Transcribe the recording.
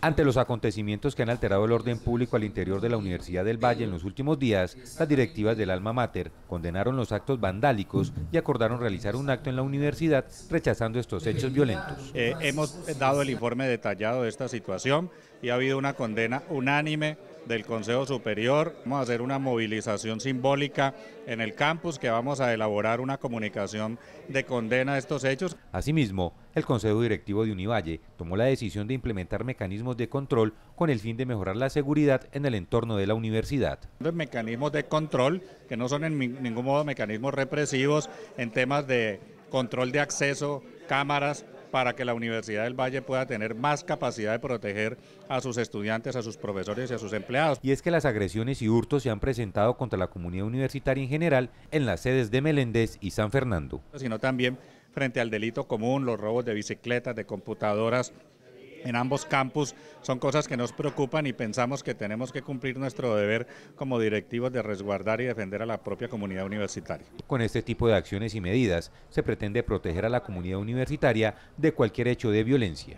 Ante los acontecimientos que han alterado el orden público al interior de la Universidad del Valle en los últimos días, las directivas del Alma Mater condenaron los actos vandálicos y acordaron realizar un acto en la universidad rechazando estos hechos violentos. Eh, hemos dado el informe detallado de esta situación y ha habido una condena unánime del Consejo Superior. Vamos a hacer una movilización simbólica en el campus que vamos a elaborar una comunicación de condena a estos hechos. Asimismo, el Consejo Directivo de Univalle tomó la decisión de implementar mecanismos de control con el fin de mejorar la seguridad en el entorno de la universidad. Los mecanismos de control, que no son en ningún modo mecanismos represivos en temas de control de acceso, cámaras, para que la Universidad del Valle pueda tener más capacidad de proteger a sus estudiantes, a sus profesores y a sus empleados. Y es que las agresiones y hurtos se han presentado contra la comunidad universitaria en general en las sedes de Meléndez y San Fernando. Sino también frente al delito común, los robos de bicicletas, de computadoras, en ambos campus son cosas que nos preocupan y pensamos que tenemos que cumplir nuestro deber como directivos de resguardar y defender a la propia comunidad universitaria. Con este tipo de acciones y medidas se pretende proteger a la comunidad universitaria de cualquier hecho de violencia.